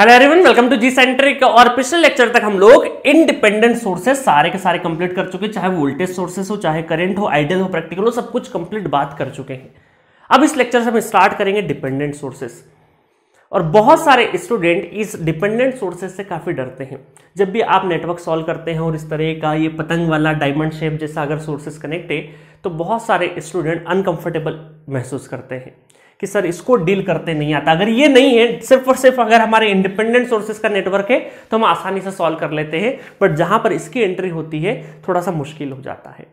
hello everyone welcome to G centric और पिछले lecture तक हम लोग इंडिपेंडेंट सोर्सेस सारे के सारे कंप्लीट कर चुके हैं चाहे वोल्टेज सोर्सेस हो चाहे करंट हो आइडियल हो प्रैक्टिकल हो सब कुछ कंप्लीट बात कर चुके हैं अब इस लेक्चर से हम स्टार्ट करेंगे डिपेंडेंट सोर्सेस और बहुत सारे स्टूडेंट इस डिपेंडेंट सोर्सेज से काफ़ी डरते हैं जब भी आप नेटवर्क सॉल्व करते हैं और इस तरह का ये पतंग वाला डायमंड शेप जैसा अगर सोर्सेज कनेक्ट है तो बहुत सारे स्टूडेंट अनकंफर्टेबल महसूस करते हैं कि सर इसको डील करते नहीं आता अगर ये नहीं है सिर्फ और सिर्फ अगर हमारे इंडिपेंडेंट सोर्सेज का नेटवर्क है तो हम आसानी से सॉल्व कर लेते हैं बट जहां पर इसकी एंट्री होती है थोड़ा सा मुश्किल हो जाता है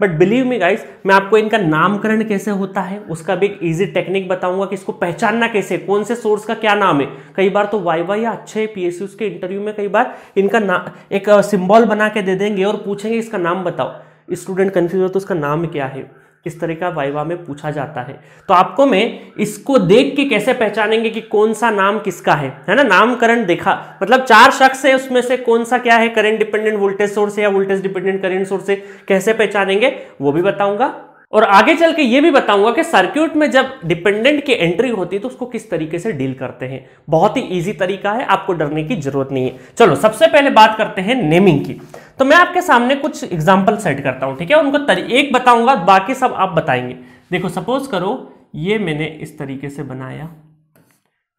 बट बिलीव मी गाइस मैं आपको इनका नामकरण कैसे होता है उसका भी एक ईजी टेक्निक बताऊंगा कि इसको पहचानना कैसे कौन से सोर्स का क्या नाम है कई बार तो वाई वाई या अच्छे पी के इंटरव्यू में कई बार इनका ना एक सिंबल बना के दे देंगे और पूछेंगे इसका नाम बताओ स्टूडेंट कन्फ्यूज हो तो उसका नाम क्या है किस तरह का वाइवा में पूछा जाता है तो आपको मैं इसको देख के कैसे पहचानेंगे कि कौन सा नाम किसका है है ना नामकरण देखा मतलब चार शख्स है उसमें से कौन सा क्या है करंट डिपेंडेंट वोल्टेज सोर्स है या वोल्टेज डिपेंडेंट करंट सोर्स है कैसे पहचानेंगे वो भी बताऊंगा और आगे चल के ये भी बताऊंगा कि सर्क्यूट में जब डिपेंडेंट की एंट्री होती है तो उसको किस तरीके से डील करते हैं बहुत ही इजी तरीका है आपको डरने की जरूरत नहीं है चलो सबसे पहले बात करते हैं नेमिंग की तो मैं आपके सामने कुछ एग्जाम्पल सेट करता हूं ठीक है उनको एक बताऊंगा बाकी सब आप बताएंगे देखो सपोज करो ये मैंने इस तरीके से बनाया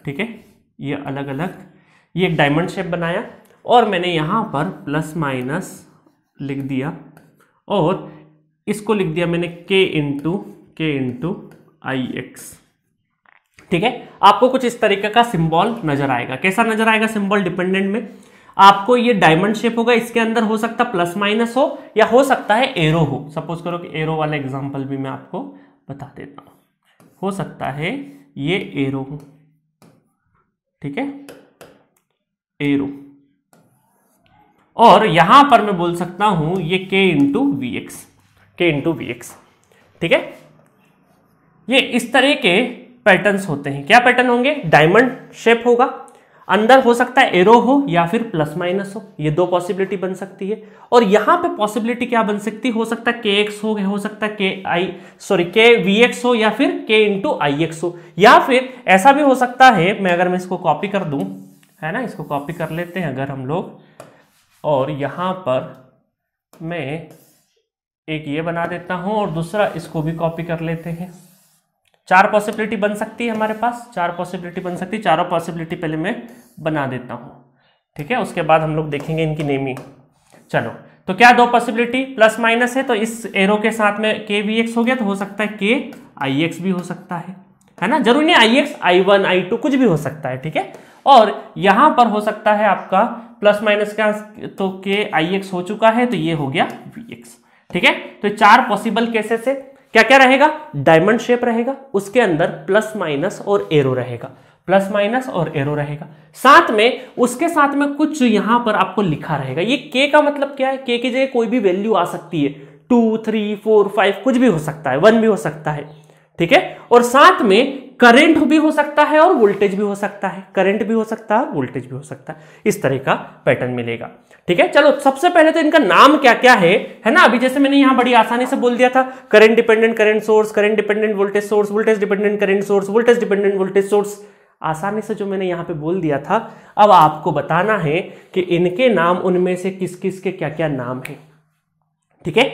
ठीक है ये अलग अलग ये एक डायमंड शेप बनाया और मैंने यहां पर प्लस माइनस लिख दिया और इसको लिख दिया मैंने के इंटू के इंटू आई एक्स ठीक है आपको कुछ इस तरीके का सिंबल नजर आएगा कैसा नजर आएगा सिंबल डिपेंडेंट में आपको ये डायमंड शेप होगा इसके अंदर हो सकता है प्लस माइनस हो या हो सकता है एरो हो सपोज करो कि एरो वाला एग्जांपल भी मैं आपको बता देता हूं हो सकता है ये एरो हो ठीक है एरो और यहां पर मैं बोल सकता हूं ये K into V X K into V X ठीक है ये इस तरह के पैटर्न्स होते हैं क्या पैटर्न होंगे डायमंड शेप होगा अंदर हो सकता है एरो हो या फिर प्लस माइनस हो ये दो पॉसिबिलिटी बन सकती है और यहां पे पॉसिबिलिटी क्या बन सकती हो सकता है के एक्स हो हो सकता है K I sorry K V X हो या फिर के इंटू आई एक्स हो या फिर ऐसा भी हो सकता है मैं अगर मैं इसको कॉपी कर दूं है ना इसको कॉपी कर लेते हैं अगर हम लोग और यहां पर मैं एक ये बना देता हूं और दूसरा इसको भी कॉपी कर लेते हैं चार पॉसिबिलिटी बन सकती है हमारे पास चार पॉसिबिलिटी बन सकती है चारों पॉसिबिलिटी पहले मैं बना देता हूं ठीक है उसके बाद हम लोग देखेंगे इनकी नेमिंग चलो तो क्या दो पॉसिबिलिटी प्लस माइनस है तो इस एरो के साथ में के वी एक्स हो गया तो हो सकता है के आई एक्स भी हो सकता है है ना जरूरी नहीं I X I one I two कुछ भी हो सकता है ठीक है और यहां पर हो सकता है आपका प्लस माइनस का तो के आई एक्स हो चुका है तो ये हो गया वी एक्स ठीक है तो चार पॉसिबल केसेस है क्या क्या रहेगा डायमंड शेप रहेगा उसके अंदर प्लस माइनस और एरो रहेगा प्लस माइनस और एरो रहेगा साथ में उसके साथ में कुछ यहां पर आपको लिखा रहेगा ये के का मतलब क्या है के की जगह कोई भी वैल्यू आ सकती है टू थ्री फोर फाइव कुछ भी हो सकता है वन भी हो सकता है ठीक है और साथ में करंट भी हो सकता है और वोल्टेज भी हो सकता है करंट भी हो सकता है वोल्टेज भी हो सकता है इस तरह का पैटर्न मिलेगा ठीक है चलो सबसे पहले तो इनका नाम क्या क्या है है ना अभी जैसे मैंने यहां बड़ी आसानी से बोल दिया था current dependent current source current dependent voltage source voltage dependent current source voltage dependent voltage source आसानी से जो मैंने यहाँ पे बोल दिया था अब आपको बताना है कि इनके नाम उनमें से किस किस के क्या क्या नाम है ठीक है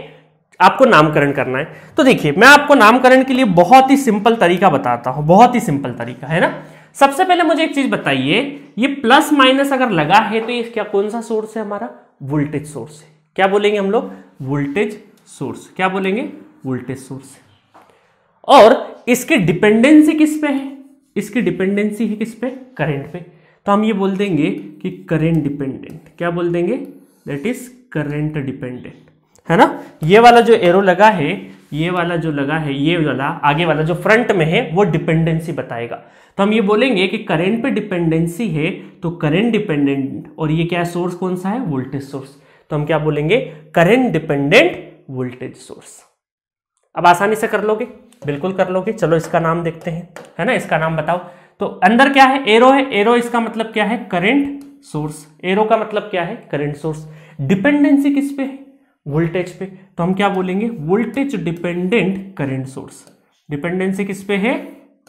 आपको नामकरण करना है तो देखिए मैं आपको नामकरण के लिए बहुत ही सिंपल तरीका बताता हूं बहुत ही सिंपल तरीका है ना सबसे पहले मुझे एक चीज बताइए ये प्लस माइनस अगर लगा है तो ये क्या कौन सा सोर्स है हमारा वोल्टेज सोर्स है क्या बोलेंगे हम लोग वोल्टेज सोर्स क्या बोलेंगे वोल्टेज सोर्स और इसकी डिपेंडेंसी किस पे है इसकी डिपेंडेंसी है किस पे करेंट पे तो हम ये बोल देंगे कि करेंट डिपेंडेंट क्या बोल देंगे दैट इज करेंट डिपेंडेंट है ना ये वाला जो एरो लगा है ये वाला जो लगा है ये वाला आगे वाला जो फ्रंट में है वो डिपेंडेंसी बताएगा तो हम ये बोलेंगे कि करंट पे डिपेंडेंसी है तो करंट डिपेंडेंट और ये क्या सोर्स कौन सा है वोल्टेज सोर्स तो हम क्या बोलेंगे करंट डिपेंडेंट वोल्टेज सोर्स अब आसानी से कर लोगे बिल्कुल कर लोगे चलो इसका नाम देखते हैं है ना इसका नाम बताओ तो अंदर क्या है एरो है एरो इसका मतलब क्या है करेंट सोर्स एरो का मतलब क्या है करेंट सोर्स डिपेंडेंसी किस पे है वोल्टेज पे तो हम क्या बोलेंगे voltage dependent current source dependency किस पे है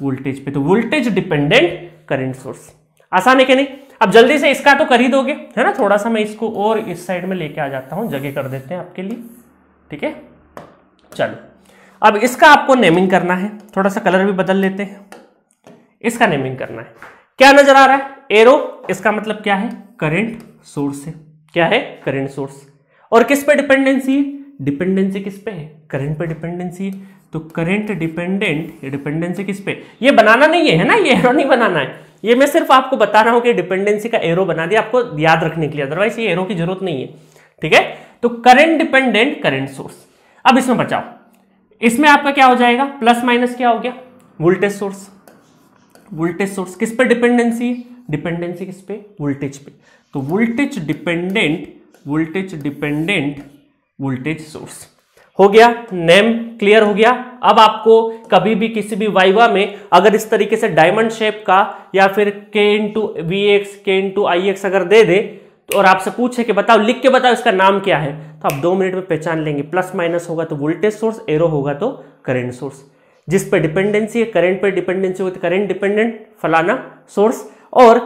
वोल्टेज पे तो वोल्टेज डिपेंडेंट करंट सोर्स आसान है कि नहीं अब जल्दी से इसका तो कर ही दोगे है ना थोड़ा सा मैं इसको और इस साइड में लेके आ जाता हूं जगह कर देते हैं आपके लिए ठीक है चलो अब इसका आपको नेमिंग करना है थोड़ा सा कलर भी बदल लेते हैं इसका नेमिंग करना है क्या नजर आ रहा है एरो इसका मतलब क्या है करंट सोर्स है क्या है करंट सोर्स और किस पे डिपेंडेंसी है डिपेंडेंसी किस पे है करंट पे डिपेंडेंसी है तो करंट डिपेंडेंट ये डिपेंडेंसी किस पे ये बनाना नहीं है, है ना ये एरो नहीं बनाना है ये मैं सिर्फ आपको बता रहा हूं कि डिपेंडेंसी का एरो बना दिया आपको याद रखने के लिए अदरवाइज ये एरो की जरूरत नहीं है ठीक है तो करंट डिपेंडेंट करंट सोर्स अब इसमें बचाओ इसमें आपका क्या हो जाएगा प्लस माइनस क्या हो गया वोल्टेज सोर्स वोल्टेज सोर्स किस पे डिपेंडेंसी डिपेंडेंसी किस पे वोल्टेज पे तो voltage dependent voltage dependent voltage source हो गया नेम क्लियर हो गया अब आपको कभी भी किसी भी वाइवा में अगर इस तरीके से डायमंड शेप का या फिर K two V X K two I X अगर दे दे तो और आपसे पूछे कि बताओ लिख के बताओ इसका नाम क्या है तो आप दो मिनट में पहचान लेंगे प्लस माइनस होगा तो वोल्टेज सोर्स एरो होगा तो करेंट सोर्स जिस पर डिपेंडेंसी है करेंट पर डिपेंडेंसी हुई तो करेंट डिपेंडेंट फलाना सोर्स और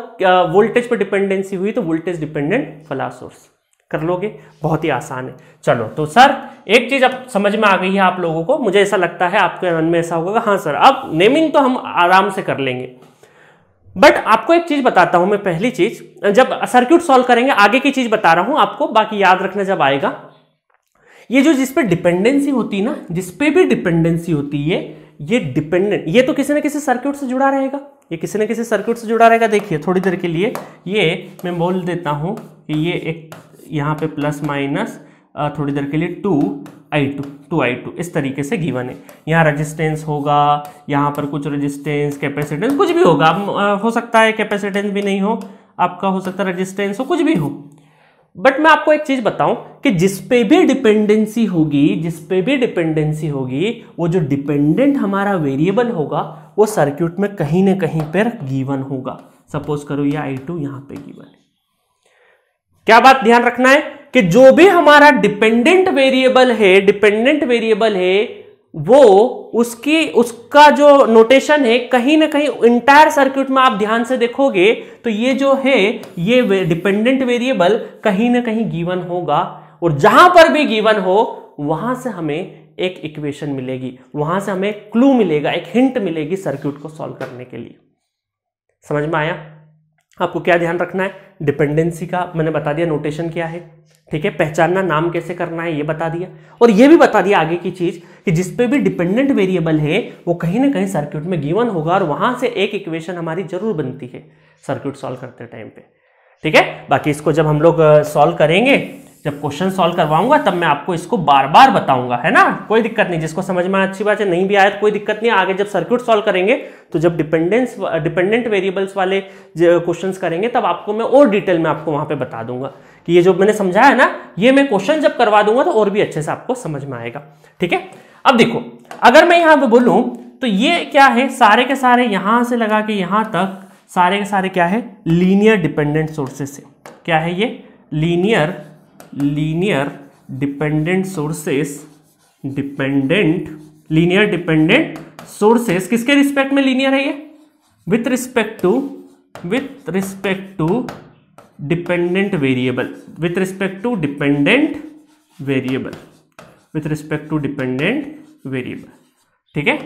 वोल्टेज पर डिपेंडेंसी हुई तो वोल्टेज डिपेंडेंट फला सोर्स कर लोगे बहुत ही आसान है चलो तो सर एक चीज़ अब समझ में आ गई है आप लोगों को मुझे ऐसा लगता है आपके मन में ऐसा होगा हाँ सर अब नेमिंग तो हम आराम से कर लेंगे बट आपको एक चीज़ बताता हूं मैं पहली चीज़ जब सर्क्यूट सॉल्व करेंगे आगे की चीज़ बता रहा हूँ आपको बाकी याद रखना जब आएगा ये जो जिस पे डिपेंडेंसी होती है ना जिस पे भी डिपेंडेंसी होती है ये डिपेंडेंट ये तो किसी ना किसी सर्क्यूट से जुड़ा रहेगा ये किसी ना किसी सर्क्यूट से जुड़ा रहेगा देखिए थोड़ी देर के लिए ये मैं बोल देता हूँ कि ये एक यहाँ पे प्लस माइनस थोड़ी देर के लिए two I two two I two इस तरीके से गिवन है यहाँ रेजिस्टेंस होगा यहाँ पर कुछ रेजिस्टेंस कैपेसिटेंस कुछ भी होगा हो सकता है कैपेसिटेंस भी नहीं हो आपका हो सकता है रजिस्टेंस हो कुछ भी हो बट मैं आपको एक चीज बताऊं कि जिस पे भी डिपेंडेंसी होगी जिस पे भी डिपेंडेंसी होगी वो जो डिपेंडेंट हमारा वेरिएबल होगा वो सर्किट में कहीं ना कहीं पर गिवन होगा सपोज करो ये आई टू यहाँ पे गिवन है क्या बात ध्यान रखना है कि जो भी हमारा डिपेंडेंट वेरिएबल है डिपेंडेंट वेरिएबल है वो उसकी उसका जो नोटेशन है कहीं ना कहीं इंटायर सर्किट में आप ध्यान से देखोगे तो ये जो है ये डिपेंडेंट वेरिएबल कहीं ना कहीं गिवन होगा और जहां पर भी गिवन हो वहां से हमें एक इक्वेशन मिलेगी वहां से हमें क्लू मिलेगा एक हिंट मिलेगी सर्किट को सॉल्व करने के लिए समझ में आया आपको क्या ध्यान रखना है डिपेंडेंसी का मैंने बता दिया नोटेशन क्या है ठीक है पहचानना नाम कैसे करना है ये बता दिया और ये भी बता दिया आगे की चीज़ कि जिस पे भी डिपेंडेंट वेरिएबल है वो कहीं ना कहीं सर्किट में गिवन होगा और वहां से एक इक्वेशन हमारी जरूर बनती है सर्किट सॉल्व करते टाइम पे ठीक है बाकी इसको जब हम लोग सॉल्व करेंगे जब क्वेश्चन सॉल्व करवाऊंगा तब मैं आपको इसको बार बार बताऊंगा है ना कोई दिक्कत नहीं जिसको समझ में अच्छी बात है नहीं भी आया तो कोई दिक्कत नहीं आगे जब सर्किट सॉल्व करेंगे तो जब डिपेंडेंस डिपेंडेंट वेरिएबल्स वाले क्वेश्चंस करेंगे तब आपको मैं और डिटेल में आपको वहां पे बता दूंगा कि ये जो मैंने समझाया ना ये मैं क्वेश्चन जब करवा दूंगा तो और भी अच्छे से आपको समझ में आएगा ठीक है अब देखो अगर मैं यहां पर बोलू तो ये क्या है सारे के सारे यहां से लगा के यहां तक सारे के सारे क्या है लीनियर डिपेंडेंट सोर्सेस है क्या है ये linear linear dependent sources dependent linear dependent sources किसके रिस्पेक्ट में लीनियर है ये with respect to with respect to dependent variable with respect to dependent variable with respect to dependent variable ठीक है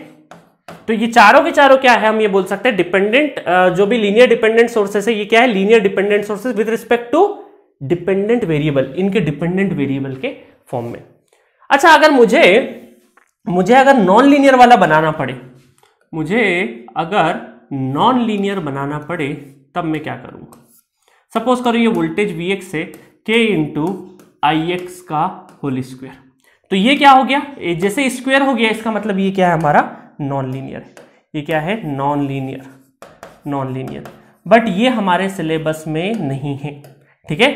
तो ये चारों के चारों क्या है हम ये बोल सकते हैं डिपेंडेंट जो भी लीनियर डिपेंडेंट सोर्सेस है ये क्या है linear dependent sources with respect to dependent variable इनके डिपेंडेंट वेरिएबल के फॉर्म में अच्छा अगर मुझे मुझे अगर नॉन लीनियर वाला बनाना पड़े मुझे अगर नॉन लीनियर बनाना पड़े तब मैं क्या करूंगा सपोज करो ये वोल्टेज वी एक्स है के इंटू आई एक्स का होल स्क्वायर तो ये क्या हो गया जैसे स्क्वायर हो गया इसका मतलब ये क्या है हमारा नॉन लीनियर ये क्या है non linear non linear but ये हमारे सिलेबस में नहीं है ठीक है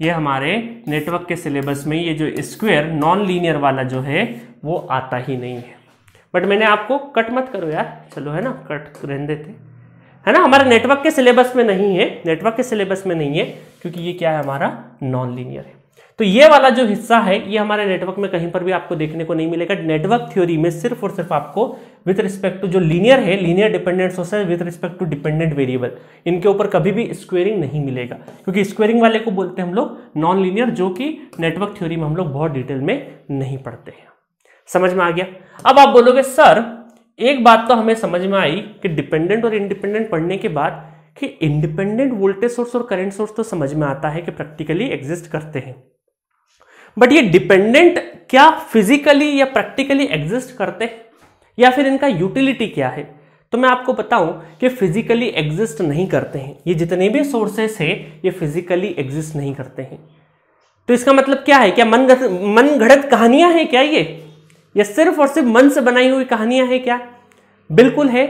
ये हमारे नेटवर्क के सिलेबस में ये जो स्क्वेयर नॉन लीनियर वाला जो है वो आता ही नहीं है बट मैंने आपको कट मत करो यार चलो है ना कट रहने देते है ना हमारे नेटवर्क के सिलेबस में नहीं है नेटवर्क के सिलेबस में नहीं है क्योंकि ये क्या है हमारा नॉन लीनियर है तो ये वाला जो हिस्सा है ये हमारे नेटवर्क में कहीं पर भी आपको देखने को नहीं मिलेगा नेटवर्क थ्योरी में सिर्फ और सिर्फ आपको विथ रिस्पेक्ट टू जो लीनियर है लीनियर डिपेंडेंट सोर्स है with respect to dependent variable इनके ऊपर कभी भी स्क्वेयरिंग नहीं मिलेगा क्योंकि स्क्वेयरिंग वाले को बोलते हैं हम लोग नॉन लीनियर जो कि नेटवर्क थ्योरी में हम लोग बहुत डिटेल में नहीं पढ़ते हैं समझ में आ गया अब आप बोलोगे सर एक बात तो हमें समझ में आई कि डिपेंडेंट और इंडिपेंडेंट पढ़ने के बाद कि इंडिपेंडेंट वोल्टेज सोर्स और करेंट सोर्स तो समझ में आता है कि प्रैक्टिकली एग्जिस्ट करते हैं बट ये डिपेंडेंट क्या फिजिकली या प्रैक्टिकली एग्जिस्ट करते हैं या फिर इनका यूटिलिटी क्या है तो मैं आपको बताऊं कि फिजिकली एग्जिस्ट नहीं करते हैं ये जितने भी सोर्सेस है ये फिजिकली एग्जिस्ट नहीं करते हैं तो इसका मतलब क्या है क्या मन मन घड़त कहानियां हैं क्या ये ये सिर्फ और सिर्फ मन से बनाई हुई कहानियां हैं क्या बिल्कुल है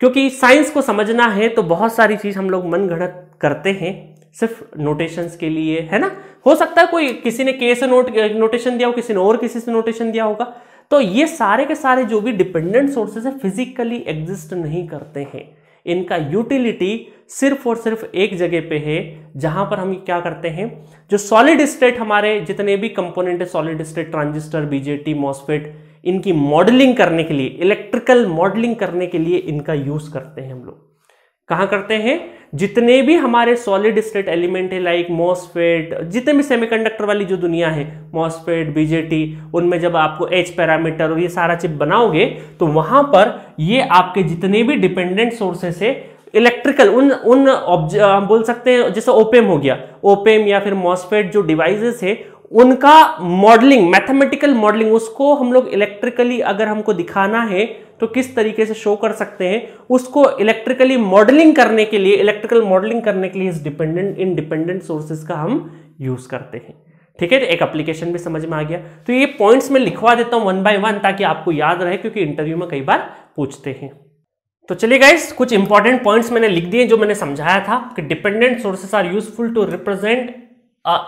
क्योंकि साइंस को समझना है तो बहुत सारी चीज हम लोग मन घड़त करते हैं सिर्फ नोटेशन के लिए है ना हो सकता है कोई किसी ने के से नोट नोटेशन दिया हो किसी ने और किसी से नोटेशन दिया होगा तो ये सारे के सारे जो भी डिपेंडेंट सोर्सेज है फिजिकली एग्जिस्ट नहीं करते हैं इनका यूटिलिटी सिर्फ और सिर्फ एक जगह पे है जहां पर हम क्या करते हैं जो सॉलिड स्टेट हमारे जितने भी कंपोनेंट है solid state transistor BJT MOSFET इनकी मॉडलिंग करने के लिए इलेक्ट्रिकल मॉडलिंग करने के लिए इनका यूज करते हैं हम लोग कहाँ करते हैं जितने भी हमारे सॉलिड स्टेट एलिमेंट है लाइक मॉसफेट जितने भी सेमीकंडक्टर वाली जो दुनिया है मॉसफेट बीजेटी उनमें जब आपको एच पैरामीटर और ये सारा चिप बनाओगे तो वहां पर ये आपके जितने भी डिपेंडेंट सोर्सेस है इलेक्ट्रिकल उन उन हम बोल सकते हैं जैसे ओपेम हो गया ओपेम या फिर मॉसफेट जो डिवाइसेस है उनका मॉडलिंग मैथमेटिकल मॉडलिंग उसको हम लोग इलेक्ट्रिकली अगर हमको दिखाना है तो किस तरीके से शो कर सकते हैं उसको इलेक्ट्रिकली मॉडलिंग करने के लिए इलेक्ट्रिकल मॉडलिंग करने के लिए इस डिपेंडेंट इन डिपेंडेंट सोर्सेज का हम यूज करते हैं ठीक है तो एक एप्लीकेशन भी समझ में आ गया तो ये पॉइंट्स मैं लिखवा देता हूं वन बाय वन ताकि आपको याद रहे क्योंकि इंटरव्यू में कई बार पूछते हैं तो चलिए गाइस कुछ इंपॉर्टेंट पॉइंट्स मैंने लिख दिए जो मैंने समझाया था कि dependent sources are useful to represent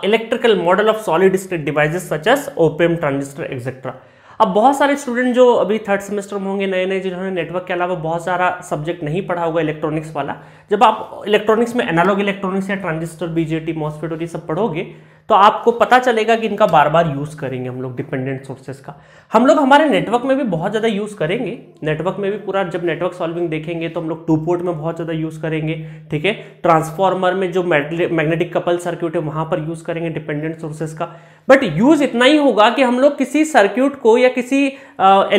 electrical model of solid state state such as opamp transistor etcetera अब बहुत सारे स्टूडेंट जो अभी थर्ड सेमेस्टर में होंगे नए नए जिन्होंने नेटवर्क के अलावा बहुत सारा सब्जेक्ट नहीं पढ़ा होगा इलेक्ट्रॉनिक्स वाला जब आप इलेक्ट्रॉनिक्स में एनालॉग इलेक्ट्रॉनिक्स या ट्रांजिस्टर बीजेटी मॉस्फेट और ये सब पढ़ोगे तो आपको पता चलेगा कि इनका बार बार यूज़ करेंगे हम लोग डिपेंडेंट सोर्सेज का हम लोग हमारे नेटवर्क में भी बहुत ज़्यादा यूज़ करेंगे नेटवर्क में भी पूरा जब नेटवर्क सॉल्विंग देखेंगे तो हम लोग टू पोर्ट में बहुत ज़्यादा यूज़ करेंगे ठीक है ट्रांसफॉर्मर में जो मैग्नेटिक कपल सर्क्यूट है वहां पर यूज़ करेंगे डिपेंडेंट सोर्सेज का बट यूज़ इतना ही होगा कि हम लोग किसी सर्क्यूट को या किसी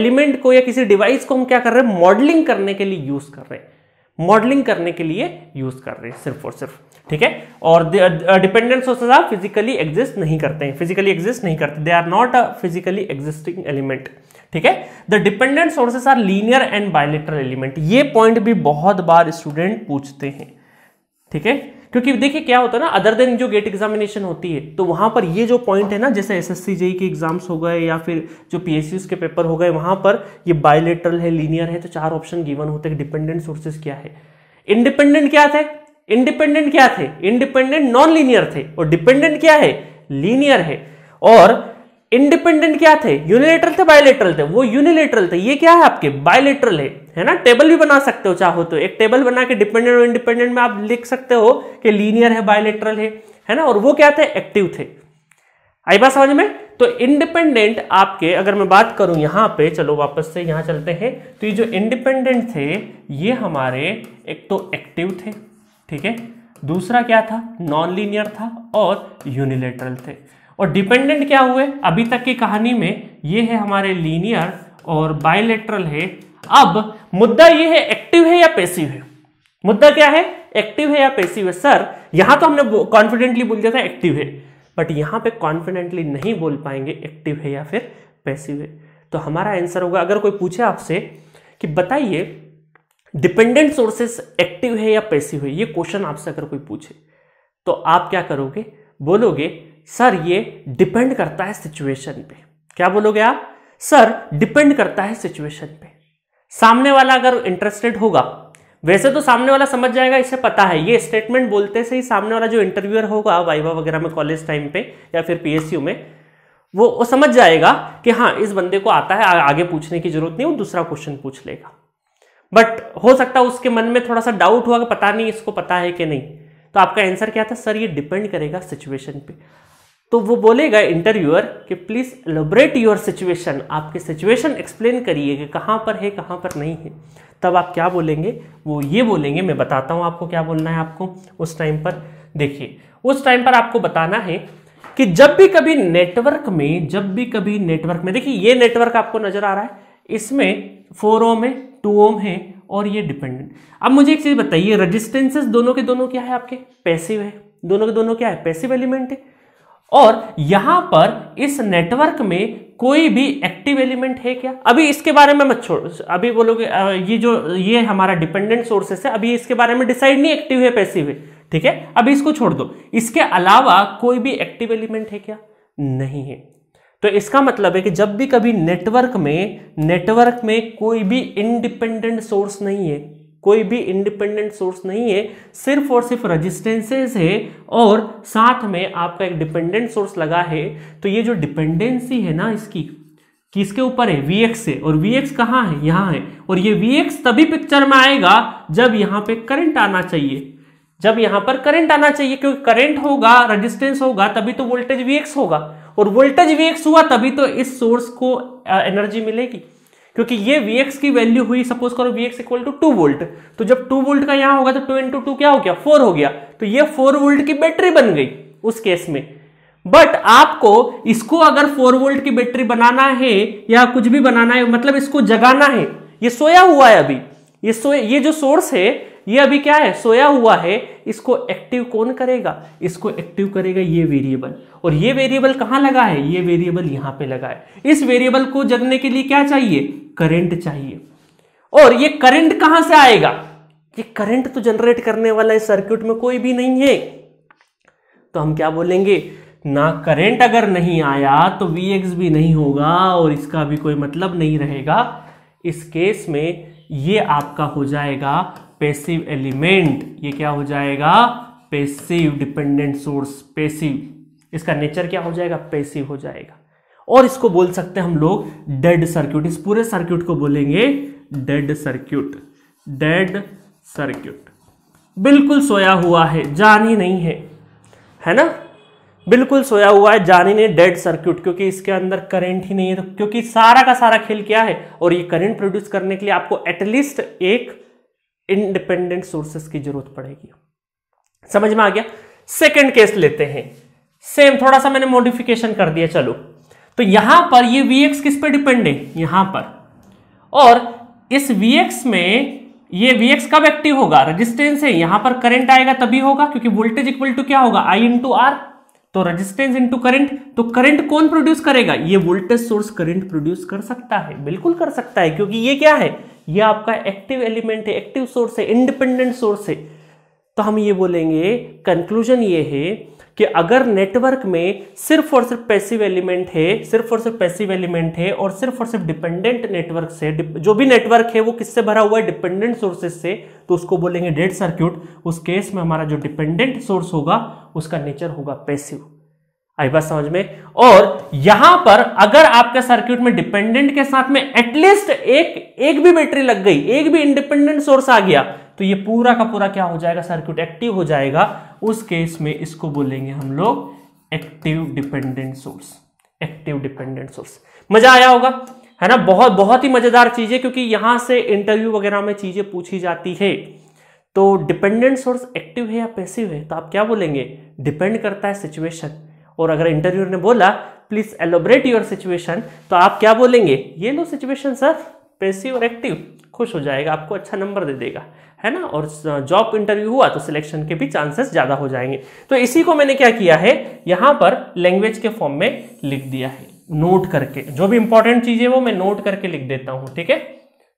एलिमेंट को या किसी डिवाइस को हम क्या कर रहे हैं मॉडलिंग करने के लिए यूज़ कर रहे हैं मॉडलिंग करने के लिए यूज़ कर रहे हैं सिर्फ और सिर्फ ठीक है और डिपेंडेंट सोर्सेज आप फिजिकली एग्जिस्ट नहीं करते हैं फिजिकली एग्जिस्ट नहीं करते they are not a physically existing element ठीक है the dependent sources are linear and bilateral element ये पॉइंट भी बहुत बार स्टूडेंट पूछते हैं ठीक है क्योंकि देखिए क्या होता है ना अदर देन जो गेट एग्जामिनेशन होती है तो वहां पर ये जो पॉइंट है ना जैसे एस एस के एग्जाम्स हो गए या फिर जो पी के पेपर हो गए वहां पर ये बायोलेटरल है लीनियर है तो चार ऑप्शन गिवन होते हैं डिपेंडेंट सोर्सेज क्या है इंडिपेंडेंट क्या थे इंडिपेंडेंट क्या थे इंडिपेंडेंट नॉन लीनियर थे और डिपेंडेंट क्या है लीनियर है और इंडिपेंडेंट क्या थे यूनिलेटरल थे बायोलेटरल थे वो यूनिलेटरल थे ये क्या है आपके बायोलेटरल है है ना टेबल भी बना सकते हो चाहो तो एक टेबल बना के डिपेंडेंट और इंडिपेंडेंट में आप लिख सकते हो कि लीनियर है बायोलेटरल है है ना और वो क्या थे एक्टिव थे आई बात समझ में तो इंडिपेंडेंट आपके अगर मैं बात करूं यहां पे चलो वापस से यहां चलते हैं तो ये जो इंडिपेंडेंट थे ये हमारे एक तो एक्टिव थे ठीक है दूसरा क्या था नॉन लीनियर था और यूनिलेटरल थे और डिपेंडेंट क्या हुए अभी तक की कहानी में ये है हमारे लीनियर और बायोलेटरल है अब मुद्दा ये है एक्टिव है या पेसिव है मुद्दा क्या है एक्टिव है या पेसिव है सर यहां तो हमने कॉन्फिडेंटली बोल दिया था एक्टिव है बट यहां पे कॉन्फिडेंटली नहीं बोल पाएंगे एक्टिव है या फिर पैसिव है तो हमारा आंसर होगा अगर कोई पूछे आपसे कि बताइए डिपेंडेंट सोर्सेस एक्टिव है या पैसिव है ये क्वेश्चन आपसे अगर कोई पूछे तो आप क्या करोगे बोलोगे सर ये डिपेंड करता है सिचुएशन पे क्या बोलोगे आप सर डिपेंड करता है सिचुएशन पे सामने वाला अगर इंटरेस्टेड होगा वैसे तो सामने वाला समझ जाएगा इसे पता है ये स्टेटमेंट बोलते से ही सामने वाला जो इंटरव्यूअर होगा वाइवा वगैरह में कॉलेज टाइम पे या फिर पीएसयू में वो वो समझ जाएगा कि हाँ इस बंदे को आता है आगे पूछने की जरूरत नहीं वो दूसरा क्वेश्चन पूछ लेगा बट हो सकता है उसके मन में थोड़ा सा डाउट हुआ कि पता नहीं इसको पता है कि नहीं तो आपका आंसर क्या था सर ये डिपेंड करेगा सिचुएशन पे तो वो बोलेगा इंटरव्यूअर कि प्लीज़ एलोबरेट योर सिचुएशन आपके सिचुएशन एक्सप्लेन करिए कि कहाँ पर है कहाँ पर नहीं है तब आप क्या बोलेंगे वो ये बोलेंगे मैं बताता हूँ आपको क्या बोलना है आपको उस टाइम पर देखिए उस टाइम पर आपको बताना है कि जब भी कभी नेटवर्क में जब भी कभी नेटवर्क में देखिए ये नेटवर्क आपको नज़र आ रहा है इसमें फोरों में टू ओम है और ये डिपेंडेंट अब मुझे एक चीज़ बताइए रजिस्टेंसेस दोनों के दोनों क्या है आपके पैसिव है दोनों के दोनों क्या है पैसिव एलिमेंट है और यहां पर इस नेटवर्क में कोई भी एक्टिव एलिमेंट है क्या अभी इसके बारे में मत छोड़ अभी बोलोगे ये जो ये हमारा डिपेंडेंट सोर्सेस है अभी इसके बारे में डिसाइड नहीं एक्टिव है पैसिव है ठीक है अभी इसको छोड़ दो इसके अलावा कोई भी एक्टिव एलिमेंट है क्या नहीं है तो इसका मतलब है कि जब भी कभी नेटवर्क में नेटवर्क में कोई भी इंडिपेंडेंट सोर्स नहीं है कोई भी इंडिपेंडेंट सोर्स नहीं है सिर्फ और सिर्फ रजिस्टेंसेज है और साथ में आपका एक डिपेंडेंट सोर्स लगा है तो ये जो डिपेंडेंसी है ना इसकी किसके ऊपर है वी एक्स है और वी एक्स कहाँ है यहाँ है और ये वी एक्स तभी पिक्चर में आएगा जब यहाँ पे करंट आना चाहिए जब यहाँ पर करंट आना चाहिए क्योंकि करंट होगा रजिस्टेंस होगा तभी तो वोल्टेज वी एक्स होगा और वोल्टेज वीएक्स हुआ तभी तो इस सोर्स को एनर्जी uh, मिलेगी क्योंकि ये वीएक्स की वैल्यू हुई सपोज करो V X equal to two volt तो जब टू वोल्ट का यहां होगा तो टू इंटू टू क्या हो गया फोर हो गया तो ये फोर वोल्ट की बैटरी बन गई उस केस में बट आपको इसको अगर फोर वोल्ट की बैटरी बनाना है या कुछ भी बनाना है मतलब इसको जगाना है ये सोया हुआ है अभी ये सोया ये जो सोर्स है ये अभी क्या है सोया हुआ है इसको एक्टिव कौन करेगा इसको एक्टिव करेगा ये वेरिएबल और ये वेरिएबल कहाँ लगा है ये वेरिएबल यहाँ पे लगा है इस वेरिएबल को जगने के लिए क्या चाहिए करंट चाहिए और ये करंट कहां से आएगा ये करंट तो जनरेट करने वाला इस सर्किट में कोई भी नहीं है तो हम क्या बोलेंगे ना करंट अगर नहीं आया तो एक्स भी नहीं होगा और इसका भी कोई मतलब नहीं रहेगा इस केस में ये आपका हो जाएगा पेसिव एलिमेंट ये क्या हो जाएगा पेसिव डिपेंडेंट सोर्स पेसिव इसका नेचर क्या हो जाएगा पेसिव हो जाएगा और इसको बोल सकते हैं हम लोग डेड सर्क्यूट इस पूरे सर्क्यूट को बोलेंगे डेड सर्क्यूट डेड सर्क्यूट बिल्कुल सोया हुआ है जान ही नहीं है है ना बिल्कुल सोया हुआ है जान ही नहीं डेड सर्क्यूट क्योंकि इसके अंदर करंट ही नहीं है तो क्योंकि सारा का सारा खेल क्या है और ये करंट प्रोड्यूस करने के लिए आपको एटलीस्ट एक इंडिपेंडेंट सोर्सेस की जरूरत पड़ेगी समझ में आ गया सेकेंड केस लेते हैं सेम थोड़ा सा मैंने मॉडिफिकेशन कर दिया चलो तो यहां पर ये वीएक्स किस पे डिपेंड है यहां पर और इस वीएक्स में ये वीएक्स कब एक्टिव होगा रेजिस्टेंस है यहां पर करंट आएगा तभी होगा क्योंकि वोल्टेज इक्वल टू क्या होगा आई इंटू आर तो रेजिस्टेंस इंटू करंट तो करंट कौन प्रोड्यूस करेगा ये वोल्टेज सोर्स करंट प्रोड्यूस कर सकता है बिल्कुल कर सकता है क्योंकि ये क्या है ये आपका एक्टिव एलिमेंट है एक्टिव सोर्स है इंडिपेंडेंट सोर्स है तो हम ये बोलेंगे कंक्लूजन ये है कि अगर नेटवर्क में सिर्फ और सिर्फ पैसिव एलिमेंट है सिर्फ और सिर्फ पैसिव एलिमेंट है और सिर्फ और सिर्फ डिपेंडेंट नेटवर्क से जो भी नेटवर्क है वो किससे भरा हुआ है डिपेंडेंट सोर्सेज से तो उसको बोलेंगे डेड सर्क्यूट उस केस में हमारा जो डिपेंडेंट सोर्स होगा उसका नेचर होगा पैसिव आई बात समझ में और यहां पर अगर आपके सर्किट में डिपेंडेंट के साथ में एटलीस्ट एक एक भी बैटरी लग गई एक भी इंडिपेंडेंट सोर्स आ गया तो ये पूरा का पूरा क्या हो जाएगा सर्किट एक्टिव हो जाएगा उस केस में इसको बोलेंगे हम लोग active dependent source active dependent source मजा आया होगा है ना बहुत बहुत ही मजेदार चीज है क्योंकि यहां से इंटरव्यू वगैरह में चीजें पूछी जाती है तो डिपेंडेंट सोर्स एक्टिव है या पैसिव है तो आप क्या बोलेंगे डिपेंड करता है सिचुएशन और अगर इंटरव्यूर ने बोला प्लीज एलोबरेट योर सिचुएशन तो आप क्या बोलेंगे ये लो सिचुएशन सर पेसिव और एक्टिव खुश हो जाएगा आपको अच्छा नंबर दे देगा है ना और जॉब इंटरव्यू हुआ तो सिलेक्शन के भी चांसेस ज़्यादा हो जाएंगे तो इसी को मैंने क्या किया है यहाँ पर लैंग्वेज के फॉर्म में लिख दिया है नोट करके जो भी इंपॉर्टेंट चीज़ें वो मैं नोट करके लिख देता हूँ ठीक है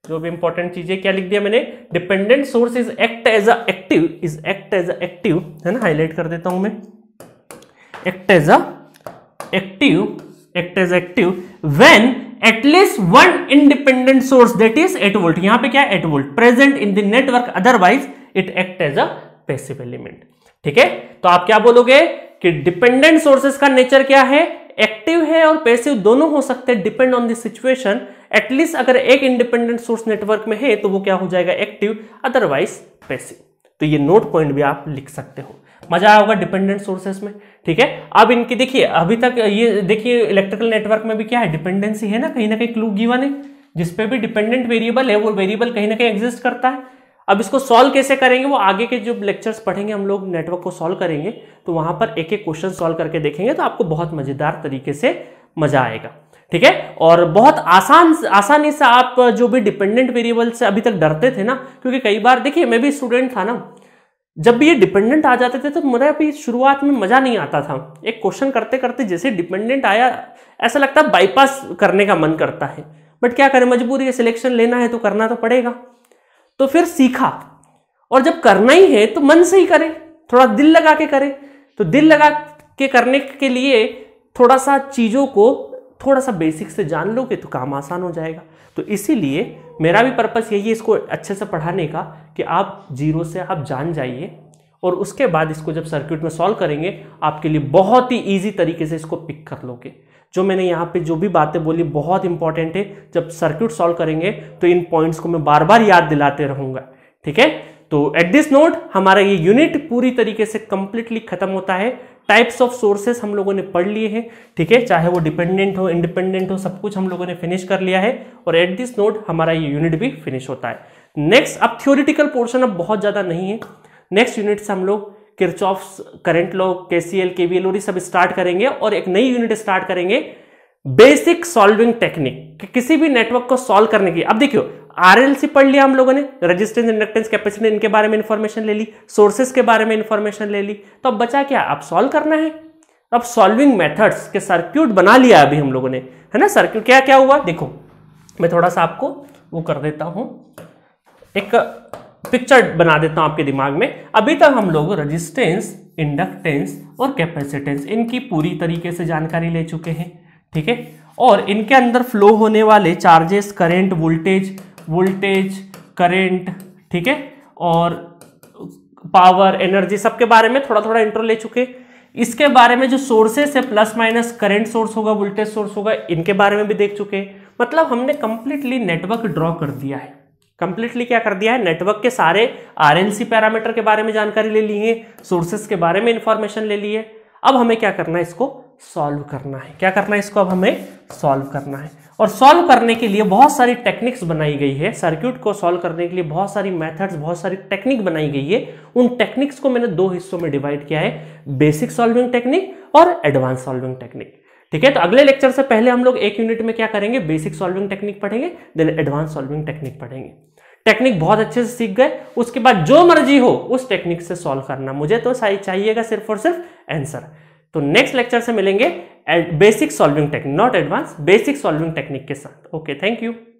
जो भी इंपॉर्टेंट चीज़ें क्या लिख दिया मैंने dependent source is act as a active is act as a active है ना हाईलाइट कर देता हूँ मैं act as a active act as active when at least one independent source that is 8 volt yahan pe kya hai 8 volt present in the network otherwise it act as a passive element theek hai to aap kya bologe ki dependent sources ka nature kya hai active है और passive दोनों हो सकते हैं depend on the situation at least अगर एक independent source network में है तो वो क्या हो जाएगा एक्टिव अदरवाइज पैसिव तो ये नोट पॉइंट भी आप लिख सकते हो मजा आया होगा डिपेंडेंट सोर्सेस में ठीक है अब इनकी देखिए अभी तक ये देखिए इलेक्ट्रिकल नेटवर्क में भी क्या है डिपेंडेंसी है ना कहीं ना कहीं क्लू गिवन है जिसपे भी डिपेंडेंट वेरिएबल है वो वेरिएबल कहीं ना कहीं एग्जिस्ट करता है अब इसको सॉल्व कैसे करेंगे वो आगे के जो लेक्चर्स पढ़ेंगे हम लोग नेटवर्क को सॉल्व करेंगे तो वहां पर एक एक क्वेश्चन सॉल्व करके देखेंगे तो आपको बहुत मजेदार तरीके से मजा आएगा ठीक है और बहुत आसान आसानी से आप जो भी डिपेंडेंट वेरिएबल से अभी तक डरते थे ना क्योंकि कई बार देखिए मैं भी स्टूडेंट था ना जब भी ये डिपेंडेंट आ जाते थे तो मुझे भी शुरुआत में मज़ा नहीं आता था एक क्वेश्चन करते करते जैसे डिपेंडेंट आया ऐसा लगता है बाईपास करने का मन करता है बट क्या करें मजबूरी है सिलेक्शन लेना है तो करना तो पड़ेगा तो फिर सीखा और जब करना ही है तो मन से ही करें थोड़ा दिल लगा के करें तो दिल लगा के करने के लिए थोड़ा सा चीज़ों को थोड़ा सा बेसिक से जान लोगे तो काम आसान हो जाएगा तो इसीलिए मेरा भी पर्पस यही है इसको अच्छे से पढ़ाने का कि आप जीरो से आप जान जाइए और उसके बाद इसको जब सर्किट में सॉल्व करेंगे आपके लिए बहुत ही ईजी तरीके से इसको पिक कर लोगे जो मैंने यहाँ पे जो भी बातें बोली बहुत इंपॉर्टेंट है जब सर्किट सॉल्व करेंगे तो इन पॉइंट्स को मैं बार बार याद दिलाते रहूंगा ठीक है तो एट दिस नोट हमारा ये यूनिट पूरी तरीके से कंप्लीटली खत्म होता है टाइप्स ऑफ सोर्सेस हम लोगों ने पढ़ लिए हैं ठीक है चाहे वो डिपेंडेंट हो इंडिपेंडेंट हो सब कुछ हम लोगों ने फिनिश कर लिया है और एट दिस नोट हमारा ये यूनिट भी फिनिश होता है नेक्स्ट अब थ्योरिटिकल पोर्शन अब बहुत ज़्यादा नहीं है नेक्स्ट यूनिट से हम लोग किर्च current law K C L K V L और सब स्टार्ट करेंगे और एक नई यूनिट स्टार्ट करेंगे बेसिक सॉल्विंग टेक्निक कि किसी भी नेटवर्क को सॉल्व करने की अब देखियो आरएलसी पढ़ लिया हम लोगों ने रेजिस्टेंस इंडक्टेंस कैपेसिटी इनके बारे में इंफॉर्मेशन ले ली सोर्सेस के बारे में इंफॉर्मेशन ले ली तो अब बचा क्या अब सॉल्व करना है अब सॉल्विंग मेथड्स के सर्क्यूट बना लिया अभी हम लोगों ने है ना सर्क्यूट क्या क्या हुआ देखो मैं थोड़ा सा आपको वो कर देता हूँ एक पिक्चर बना देता हूँ आपके दिमाग में अभी तक हम लोग रजिस्टेंस इंडक्टेंस और कैपेसिटेंस इनकी पूरी तरीके से जानकारी ले चुके हैं ठीक है और इनके अंदर फ्लो होने वाले charges current voltage voltage current ठीक है और पावर एनर्जी सबके बारे में थोड़ा थोड़ा इंट्रो ले चुके इसके बारे में जो सोर्सेस है प्लस माइनस करंट सोर्स होगा वोल्टेज सोर्स होगा इनके बारे में भी देख चुके मतलब हमने कंप्लीटली नेटवर्क ड्रॉ कर दिया है कंप्लीटली क्या कर दिया है नेटवर्क के सारे सी पैरामीटर के बारे में जानकारी ले ली है सोर्सेस के बारे में इंफॉर्मेशन ले ली है अब हमें क्या करना है इसको सॉल्व करना है क्या करना है इसको अब हमें सॉल्व करना है और सॉल्व करने के लिए बहुत सारी टेक्निक्स बनाई गई है सर्किट को सॉल्व करने के लिए बहुत सारी मेथड्स बहुत सारी टेक्निक बनाई गई है उन टेक्निक्स को मैंने दो हिस्सों में डिवाइड किया है बेसिक सॉल्विंग टेक्निक और एडवांस सॉल्विंग टेक्निक ठीक है तो अगले लेक्चर से पहले हम लोग एक यूनिट में क्या करेंगे बेसिक सॉल्विंग टेक्निक पढ़ेंगे देन एडवांस सॉल्विंग टेक्निक पढ़ेंगे टेक्निक बहुत अच्छे से सीख गए उसके बाद जो मर्जी हो उस टेक्निक से सॉल्व करना मुझे तो चाहिएगा सिर्फ और सिर्फ आंसर तो नेक्स्ट लेक्चर से मिलेंगे basic solving technique not advance basic solving technique के साथ ओके थैंक यू